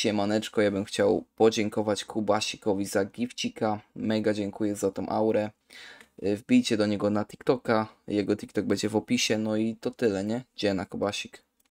Siemaneczko, ja bym chciał podziękować Kubasikowi za gifcika. Mega dziękuję za tą aurę. Y, wbijcie do niego na TikToka, jego TikTok będzie w opisie. No i to tyle, nie? Dziena Kubasik.